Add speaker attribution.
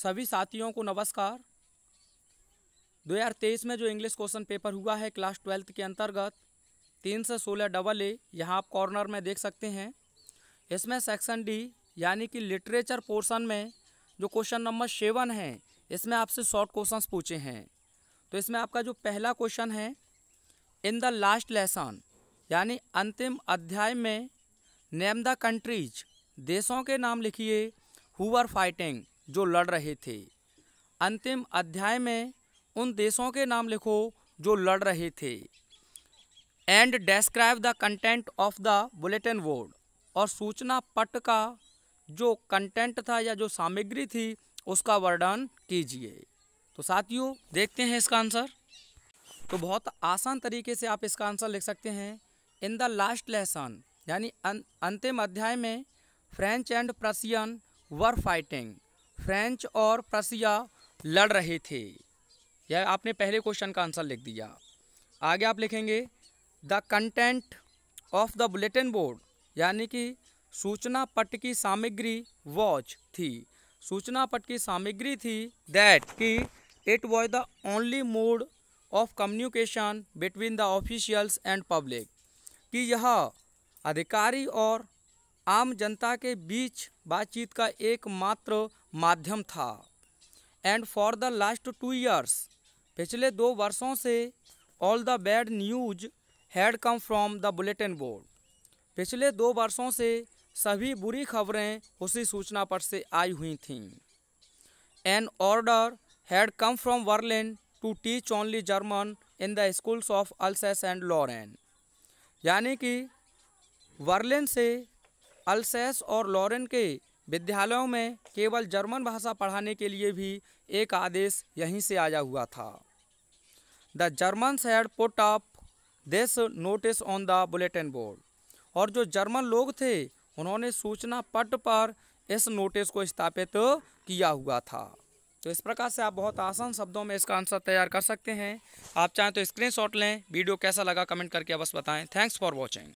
Speaker 1: सभी साथियों को नमस्कार 2023 में जो इंग्लिश क्वेश्चन पेपर हुआ है क्लास ट्वेल्थ के अंतर्गत तीन से सोलह डबल ए यहाँ आप कॉर्नर में देख सकते हैं इसमें सेक्शन डी यानी कि लिटरेचर पोर्शन में जो क्वेश्चन नंबर सेवन है इसमें आपसे शॉर्ट क्वेश्चंस पूछे हैं तो इसमें आपका जो पहला क्वेश्चन है इन द लास्ट लेसन यानी अंतिम अध्याय में नेम द कंट्रीज देशों के नाम लिखिए हुवर फाइटिंग जो लड़ रहे थे अंतिम अध्याय में उन देशों के नाम लिखो जो लड़ रहे थे and describe the content of the bulletin board और सूचना पट का जो कंटेंट था या जो सामग्री थी उसका वर्णन कीजिए तो साथियों देखते हैं इसका आंसर तो बहुत आसान तरीके से आप इसका आंसर लिख सकते हैं इन द लास्ट लेसन यानी अं-, अंतिम अध्याय में French and Prussian war fighting French और प्रसिया लड़ रहे थे यह आपने पहले क्वेश्चन का आंसर लिख दिया आगे आप लिखेंगे the content of the bulletin board यानी कि सूचना पट की सामग्री वॉच थी सूचना पट की सामग्री थी दैट कि it was the only mode of communication between the officials and public कि यह अधिकारी और आम जनता के बीच बातचीत का एकमात्र माध्यम था and for the last two years पिछले दो वर्षों से all the bad news had come from the bulletin board पिछले दो वर्षों से सभी बुरी खबरें उसी सूचना पर से आई हुई थीं an order had come from Berlin to teach only German in the schools of Alsace and Lorraine यानी कि वर्लिन से अल्सेस और लॉरेन के विद्यालयों में केवल जर्मन भाषा पढ़ाने के लिए भी एक आदेश यहीं से आया हुआ था the German said put up this notice on the bulletin board और जो जर्मन लोग थे उन्होंने सूचना पट पर इस नोटिस को स्थापित तो किया हुआ था तो इस प्रकार से आप बहुत आसान शब्दों में इसका आंसर तैयार कर सकते हैं आप चाहें तो स्क्रीनशॉट लें वीडियो कैसा लगा कमेंट करके अवश्य बताएं थैंक्स फॉर वॉचिंग